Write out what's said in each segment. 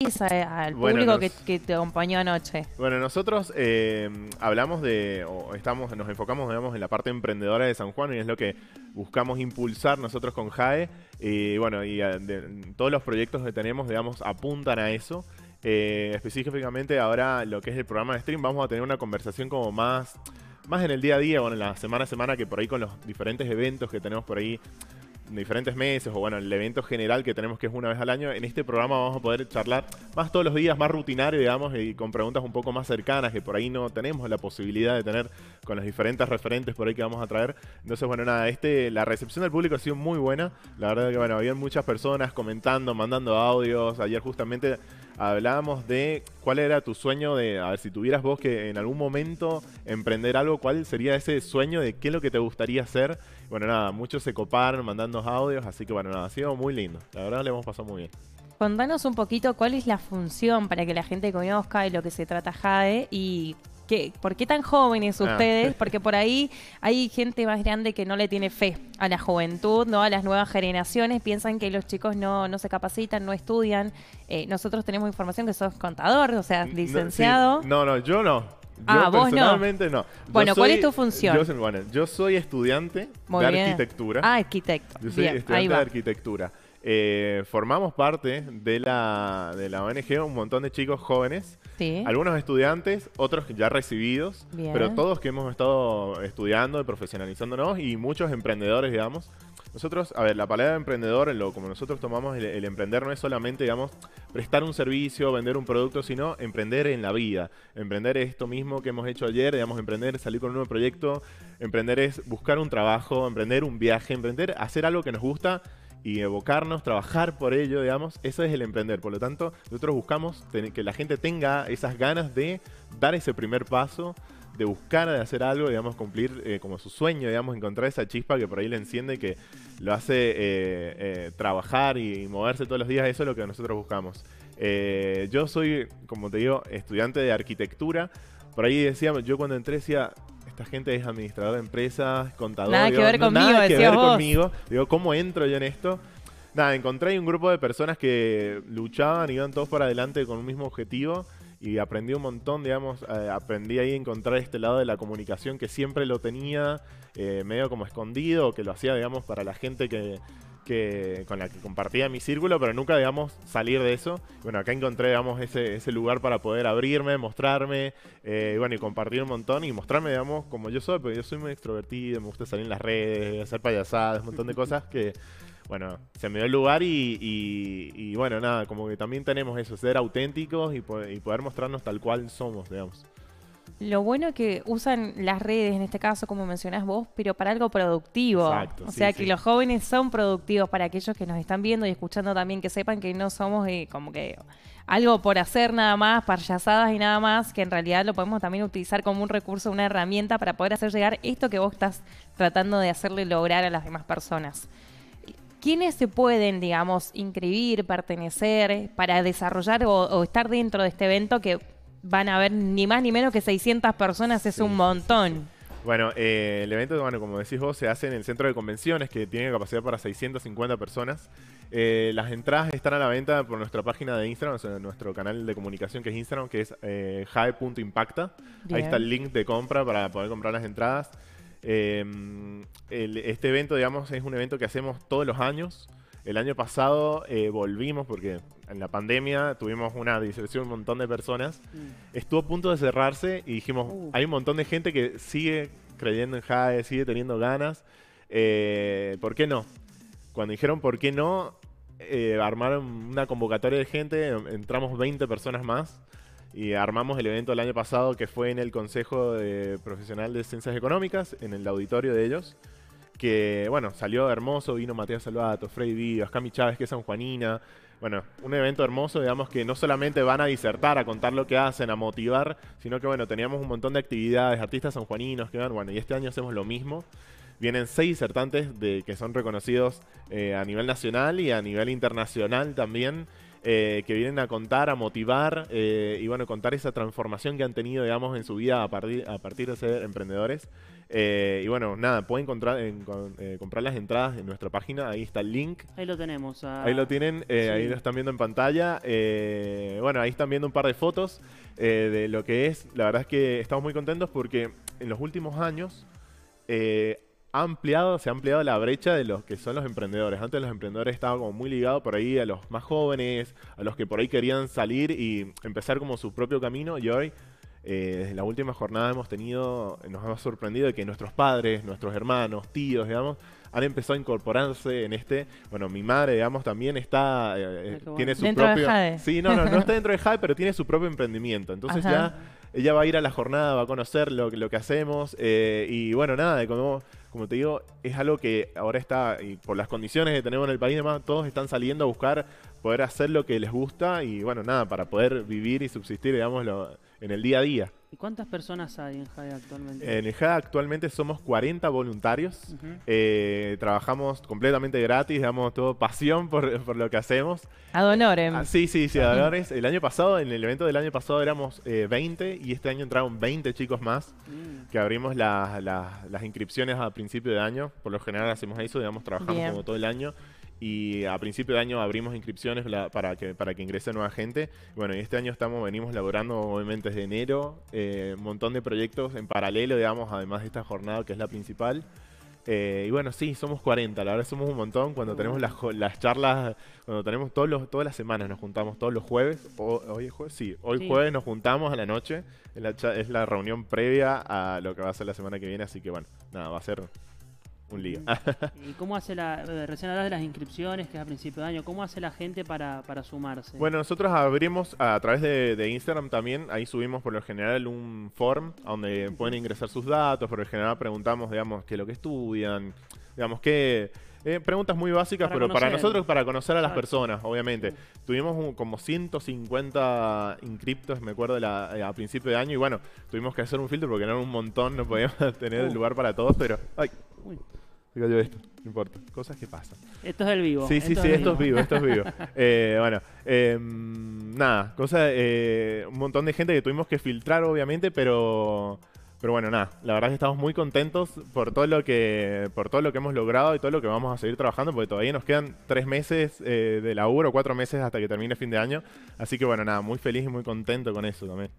Eh, al público que, te acompañó anoche. Bueno, nosotros eh, hablamos de, o estamos, nos enfocamos, digamos, en la parte emprendedora de San Juan y es lo que buscamos impulsar nosotros con JAE. Y bueno, y eh, todos los proyectos que tenemos, digamos, apuntan a eso. específicamente ahora lo que es el programa de stream, vamos a tener una conversación como más, más en el día a día, bueno, en la semana a semana que por ahí con los diferentes eventos que tenemos por ahí diferentes meses o bueno, el evento general que tenemos que es una vez al año, en este programa vamos a poder charlar más todos los días, más rutinario, digamos, y con preguntas un poco más cercanas que por ahí no tenemos la posibilidad de tener con los diferentes referentes por ahí que vamos a traer. Entonces, bueno, nada, este, la recepción del público ha sido muy buena. La verdad que, bueno, habían muchas personas comentando, mandando audios. Ayer justamente hablábamos de cuál era tu sueño de, a ver, si tuvieras vos que en algún momento emprender algo, cuál sería ese sueño de qué es lo que te gustaría hacer. Bueno, nada, muchos se coparon mandando audios, así que bueno, nada, ha sido muy lindo. La verdad, le hemos pasado muy bien. Contanos un poquito cuál es la función para que la gente conozca de lo que se trata JADE y ¿Por qué tan jóvenes ah. ustedes? Porque por ahí hay gente más grande que no le tiene fe a la juventud, ¿no? A las nuevas generaciones. Piensan que los chicos no, no se capacitan, no estudian. Eh, nosotros tenemos información que sos contador, o sea, licenciado. No, no, yo no. Ah, yo ah, personalmente no. Bueno, ¿cuál es tu función? Yo, soy estudiante de arquitectura. Ah, arquitecto. Yo soy estudiante de arquitectura. Eh, formamos parte de la, de la ONG un montón de chicos jóvenes, algunos estudiantes, otros ya recibidos, pero todos que hemos estado estudiando y profesionalizándonos y muchos emprendedores, digamos. Nosotros, a ver, la palabra emprendedor, lo, como nosotros tomamos el, el emprender, no es solamente, digamos, prestar un servicio, vender un producto, sino emprender en la vida. Emprender es esto mismo que hemos hecho ayer, digamos, emprender es salir con un nuevo proyecto, emprender es buscar un trabajo, emprender un viaje, emprender hacer algo que nos gusta y evocarnos, trabajar por ello, digamos, eso es el emprender. Por lo tanto, nosotros buscamos que la gente tenga esas ganas de dar ese primer paso, de buscar, de hacer algo, digamos, cumplir eh, como su sueño, digamos, encontrar esa chispa que por ahí le enciende y que lo hace eh, eh, trabajar y, moverse todos los días. Eso es lo que nosotros buscamos. yo soy, como te digo, estudiante de arquitectura. Por ahí decíamos, yo cuando entré decía, esta gente es administrador de empresas, contador. Nada que ver conmigo, nada que ver conmigo. Digo, ¿cómo entro yo en esto? Nada, encontré un grupo de personas que luchaban, iban todos para adelante con un mismo objetivo y aprendí un montón, digamos, eh, aprendí ahí a encontrar este lado de la comunicación que siempre lo tenía eh, medio como escondido, que lo hacía, digamos, para la gente que, con la que compartía mi círculo, pero nunca, digamos, salir de eso. Bueno, acá encontré, digamos, ese, ese lugar para poder abrirme, mostrarme, eh, bueno, y compartir un montón y mostrarme, digamos, como yo soy, porque yo soy muy extrovertido, me gusta salir en las redes, hacer payasadas, un montón de cosas que bueno, se me dio el lugar y, bueno, nada, como que también tenemos eso, ser auténticos y, poder mostrarnos tal cual somos, digamos. Lo bueno es que usan las redes, en este caso, como mencionás vos, pero para algo productivo. Exacto, o sea, que los jóvenes son productivos para aquellos que nos están viendo y escuchando también, que sepan que no somos eh, como que algo por hacer nada más, asadas y nada más, que en realidad lo podemos también utilizar como un recurso, una herramienta para poder hacer llegar esto que vos estás tratando de hacerle lograr a las demás personas. ¿Quiénes se pueden, digamos, inscribir, pertenecer para desarrollar o, estar dentro de este evento que van a haber ni más ni menos que 600 personas? Es un montón. Bueno, eh, el evento, bueno, como decís vos, se hace en el centro de convenciones que tiene capacidad para 650 personas. Eh, las entradas están a la venta por nuestra página de Instagram, nuestro canal de comunicación que es Instagram, que es eh, jae.impacta. Ahí está el link de compra para poder comprar las entradas. Em, este evento, digamos, es un evento que hacemos todos los años. El año pasado eh, volvimos porque en la pandemia tuvimos una diserción un montón de personas. Mm. Estuvo a punto de cerrarse y dijimos, uh. hay un montón de gente que sigue creyendo en Jade, sigue teniendo ganas. Eh, ¿Por qué no? Cuando dijeron por qué no, eh, armaron una convocatoria de gente, entramos 20 personas más y armamos el evento el año pasado que fue en el Consejo de Profesional de Ciencias Económicas, en el auditorio de ellos, que bueno, salió hermoso, vino Matías Salvato, Freddy Díaz, Cami Chávez, que es San bueno, un evento hermoso, digamos, que no solamente van a disertar, a contar lo que hacen, a motivar, sino que bueno, teníamos un montón de actividades, artistas sanjuaninos que van, bueno, y este año hacemos lo mismo. Vienen seis disertantes de, que son reconocidos eh, a nivel nacional y a nivel internacional también. Eh, que vienen a contar, a motivar eh, y bueno, contar esa transformación que han tenido, digamos, en su vida a partir, de ser emprendedores. Eh, y bueno, nada, pueden comprar las entradas en nuestra página, ahí está el link. Ahí lo tenemos. Ah. ahí lo tienen, ahí lo están viendo en pantalla. bueno, ahí están viendo un par de fotos de lo que es. La verdad es que estamos muy contentos porque en los últimos años ampliado, se ha ampliado la brecha de los que son los emprendedores. Antes los emprendedores estaban como muy ligados por ahí a los más jóvenes, a los que por ahí querían salir y empezar como su propio camino y hoy eh, desde la última jornada hemos tenido, nos ha sorprendido de que nuestros padres, nuestros hermanos, tíos, digamos, han empezado a incorporarse en este. Bueno, mi madre, digamos, también está, eh, tiene su Sí, no, no, está dentro de Jade, pero tiene su propio emprendimiento. Entonces ya ella va a ir a la jornada, va a conocer lo, lo que hacemos. Eh, y bueno, nada, como, como te digo, es algo que ahora está, y por las condiciones que tenemos en el país, además, todos están saliendo a buscar poder hacer lo que les gusta y bueno, nada, para poder vivir y subsistir, digamos, en el día a día cuántas personas hay en Jada actualmente? En Jada actualmente somos 40 voluntarios. Eh, trabajamos completamente gratis, damos todo pasión por, por lo que hacemos. A donores. Ah, sí, sí, sí, a donores. El año pasado, en el evento del año pasado éramos 20 eh, y este año entraron 20 chicos más mm. que abrimos las inscripciones a principio de año. Por lo general hacemos eso, digamos, trabajamos como todo el año y a principio de año abrimos inscripciones para, que, para que ingrese nueva gente. Bueno, y este año estamos, venimos laborando obviamente desde enero, eh, un montón de proyectos en paralelo, digamos, además de esta jornada que es la principal. Eh, y bueno, sí, somos 40, la verdad somos un montón. Cuando tenemos las, charlas, cuando tenemos todos los, todas las semanas, nos juntamos todos los jueves. ¿Hoy jueves? Sí, hoy jueves nos juntamos a la noche. es la reunión previa a lo que va a ser la semana que viene, así que bueno, nada, va a ser un lío. ¿Y cómo hace la, eh, recién hablas de las inscripciones, que es a principio de año, cómo hace la gente para, sumarse? Bueno, nosotros abrimos a, través de, Instagram también, ahí subimos por lo general un form donde pueden ingresar sus datos, por lo general preguntamos, digamos, qué es lo que estudian, digamos, que... Eh, preguntas muy básicas, pero para nosotros, para conocer a las personas, obviamente. Tuvimos como 150 inscriptos, me acuerdo, eh, a principio de año. Y bueno, tuvimos que hacer un filtro porque eran un montón, no podíamos tener el uh. lugar para todos, pero... Ay, esto, no importa. Cosas que pasan. Esto es el vivo. Sí, sí, sí, esto es vivo, esto es vivo. eh, bueno, eh, nada, cosa, eh, un montón de gente que tuvimos que filtrar, obviamente, pero... Pero bueno, nada, la verdad es que estamos muy contentos por todo lo que, por todo lo que hemos logrado y todo lo que vamos a seguir trabajando, porque todavía nos quedan tres meses eh, de laburo, cuatro meses hasta que termine fin de año. Así que bueno, nada, muy feliz y muy contento con eso también.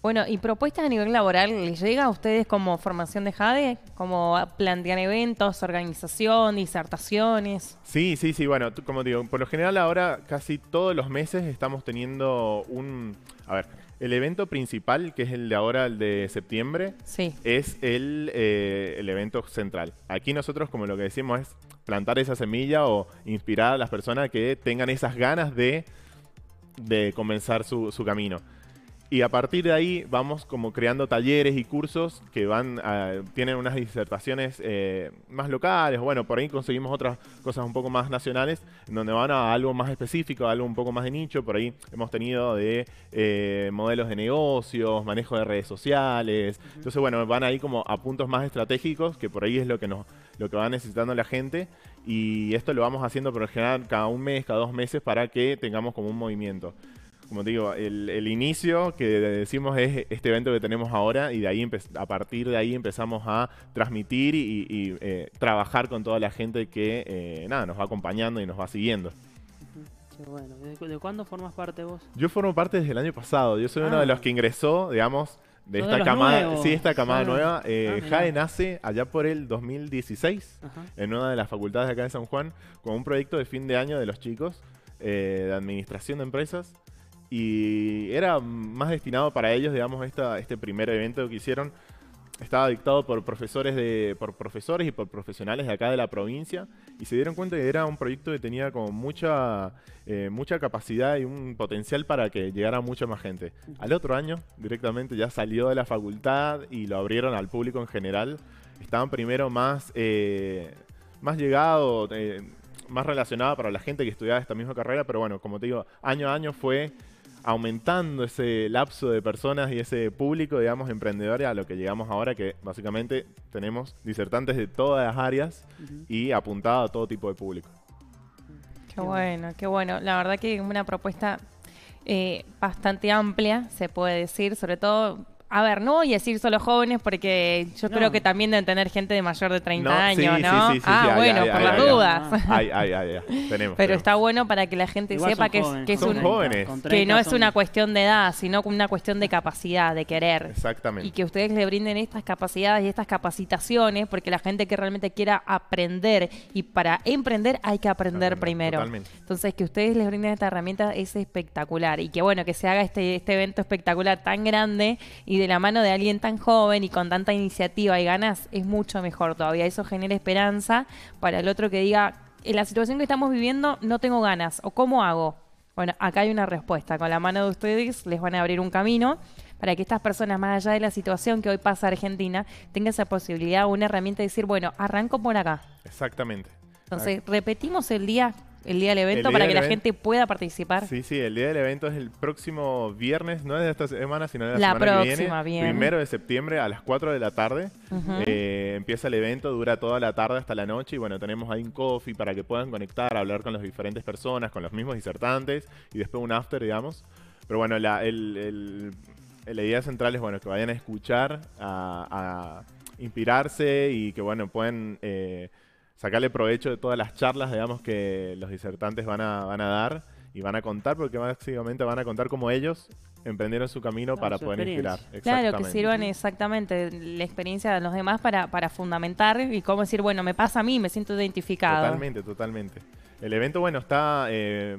Bueno, ¿y propuestas a nivel laboral les llega a ustedes como formación de Jade? ¿Como plantean eventos, organización, disertaciones? Sí, sí, sí. Bueno, como digo, por lo general ahora casi todos los meses estamos teniendo un... A ver, el evento principal, que es el de ahora, el de septiembre, sí. es el, eh, evento central. Aquí nosotros, como lo que decimos, es plantar esa semilla o inspirar a las personas que tengan esas ganas de, de comenzar su, su camino. Y a partir de ahí vamos como creando talleres y cursos que van a, tienen unas disertaciones eh, más locales, bueno, por ahí conseguimos otras cosas un poco más nacionales, donde van a algo más específico, algo un poco más de nicho, por ahí hemos tenido de eh, modelos de negocios, manejo de redes sociales, entonces bueno, van ahí como a puntos más estratégicos, que por ahí es lo que, nos, lo que va necesitando la gente, y esto lo vamos haciendo por general cada un mes, cada dos meses, para que tengamos como un movimiento como te digo, el, inicio que decimos es este evento que tenemos ahora y de ahí a partir de ahí empezamos a transmitir y, eh, trabajar con toda la gente que eh, nada nos va acompañando y nos va siguiendo. Qué bueno. ¿De, cuándo formas parte vos? Yo formo parte desde el año pasado. Yo soy uno de los ah. que ingresó, digamos, de esta, camada, esta camada nueva. Ah, eh, nace allá por el 2016 en una de las facultades de acá de San Juan con un proyecto de fin de año de los chicos eh, de administración de empresas y era más destinado para ellos, digamos, esta, este primer evento que hicieron. Estaba dictado por profesores, de, por profesores y por profesionales de acá de la provincia y se dieron cuenta que era un proyecto que tenía como mucha, eh, mucha capacidad y un potencial para que llegara mucha más gente. Al otro año directamente ya salió de la facultad y lo abrieron al público en general. Estaban primero más, eh, más llegado, eh, más relacionado para la gente que estudiaba esta misma carrera, pero bueno, como te digo, año a año fue aumentando ese lapso de personas y ese público, digamos, emprendedor a lo que llegamos ahora, que básicamente tenemos disertantes de todas las áreas y apuntado a todo tipo de público. Qué bueno, qué bueno. La verdad que una propuesta eh, bastante amplia, se puede decir, sobre todo a ver, no voy a decir solo jóvenes porque yo creo que también deben tener gente de mayor de 30 años, ¿no? ah, bueno, por las dudas. Pero está bueno para que la gente sepa que, es, que un, que no es una cuestión de edad, sino una cuestión de capacidad, de querer. Exactamente. Y que ustedes le brinden estas capacidades y estas capacitaciones porque la gente que realmente quiera aprender y para emprender hay que aprender primero. Entonces, que ustedes les brinden esta herramienta es espectacular y que bueno, que se haga este, este evento espectacular tan grande y de la mano de alguien tan joven y con tanta iniciativa y ganas, es mucho mejor todavía. Eso genera esperanza para el otro que diga, en la situación que estamos viviendo no tengo ganas, o cómo hago. Bueno, acá hay una respuesta. Con la mano de ustedes les van a abrir un camino para que estas personas, más allá de la situación que hoy pasa Argentina, tengan esa posibilidad, una herramienta de decir, bueno, arranco por acá. Exactamente. Entonces, repetimos el día el día del evento para que la gente pueda participar. Sí, sí, el día del evento es el próximo viernes, no es de esta semana, sino de la, semana próxima, que viene. Bien. Primero de septiembre a las 4 de la tarde. Eh, empieza el evento, dura toda la tarde hasta la noche y bueno, tenemos ahí un coffee para que puedan conectar, hablar con las diferentes personas, con los mismos disertantes y después un after, digamos. Pero bueno, la, idea central es bueno que vayan a escuchar, a, inspirarse y que bueno pueden eh, sacarle provecho de todas las charlas, digamos, que los disertantes van a, van a dar y van a contar, porque básicamente van a contar cómo ellos emprendieron su camino para poder inspirar. Claro, que sirvan exactamente la experiencia de los demás para, para fundamentar y cómo decir, bueno, me pasa a mí, me siento identificado. Totalmente, totalmente. El evento, bueno, está... Eh,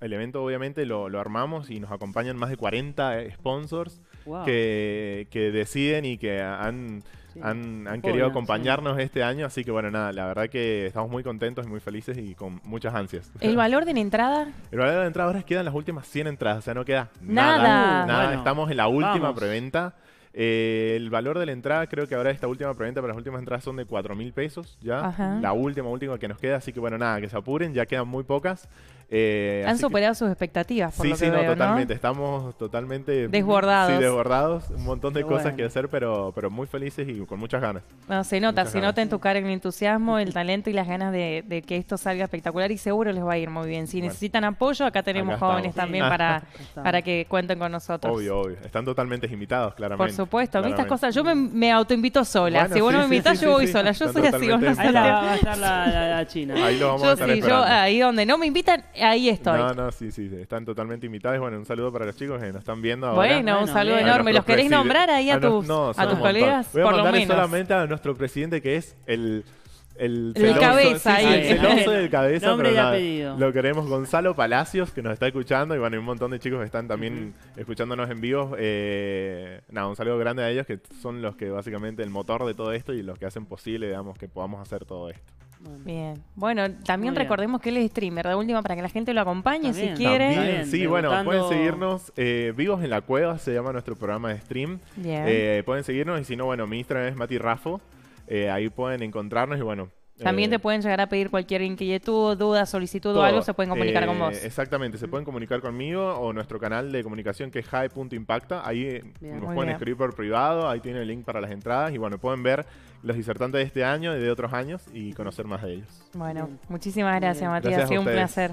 el evento obviamente lo, lo, armamos y nos acompañan más de 40 eh, sponsors que, que deciden y que han han, querido acompañarnos este año, así que bueno, nada, la verdad que estamos muy contentos y muy felices y con muchas ansias. ¿El valor de la entrada? El valor de la entrada ahora quedan las últimas 100 entradas, o sea, no queda nada. Nada, estamos en la última preventa. Eh, el valor de la entrada, creo que ahora esta última preventa para las últimas entradas son de 4 mil pesos ya. La última, última que nos queda. Así que bueno, nada, que se apuren, ya quedan muy pocas. Eh, Han superado sus expectativas. sí, sí, no, totalmente. Estamos totalmente desbordados. Sí, desbordados. Un montón de cosas que hacer, pero, pero muy felices y con muchas ganas. No, se nota, se nota en tu cara el entusiasmo, el talento y las ganas de, que esto salga espectacular y seguro les va a ir muy bien. Si necesitan apoyo, acá tenemos jóvenes también para, para que cuenten con nosotros. Obvio, obvio. Están totalmente invitados, claramente. Por supuesto. estas cosas, yo me, autoinvito sola. si vos no me invitás, yo voy sola. Yo soy así. Ahí la, la, la, China. Ahí lo vamos a ahí donde no me invitan, ahí estoy. No, no, sí, sí, están totalmente invitados. Bueno, un saludo para los chicos que nos están viendo ahora. Bueno, un saludo enorme. ¿Los querés nombrar ahí a, tus, a tus colegas? Voy a por solamente a nuestro presidente que es el el, el cabeza ahí. El del cabeza, Nombre lo queremos. Gonzalo Palacios, que nos está escuchando, y bueno, hay un montón de chicos que están también escuchándonos en vivo. Eh, nada, un saludo grande a ellos, que son los que básicamente el motor de todo esto y los que hacen posible, digamos, que podamos hacer todo esto. Bien. Bueno, también recordemos que él es streamer, de última, para que la gente lo acompañe si quiere. sí, bueno, pueden seguirnos. Eh, Vivos en la Cueva se llama nuestro programa de stream. Bien. Eh, pueden seguirnos y si no, bueno, mi Instagram es Mati Raffo eh, ahí pueden encontrarnos y bueno, también te pueden llegar a pedir cualquier inquietud, duda, solicitud o algo, se pueden comunicar con vos. Exactamente, se pueden comunicar conmigo o nuestro canal de comunicación que es high.impacta, Ahí nos pueden escribir por privado, ahí tiene el link para las entradas y bueno, pueden ver los disertantes de este año y de otros años y conocer más de ellos. Bueno, muchísimas gracias, Matías. ha sido un placer.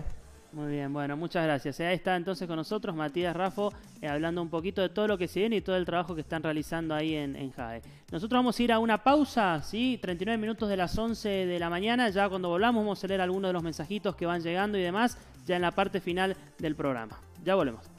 Muy bien, bueno, muchas gracias. Eh, ahí está entonces con nosotros Matías Rafo eh, hablando un poquito de todo lo que se viene y todo el trabajo que están realizando ahí en, en, JAE. Nosotros vamos a ir a una pausa, ¿sí? 39 minutos de las 11 de la mañana. Ya cuando volvamos vamos a leer algunos de los mensajitos que van llegando y demás, ya en la parte final del programa. Ya volvemos.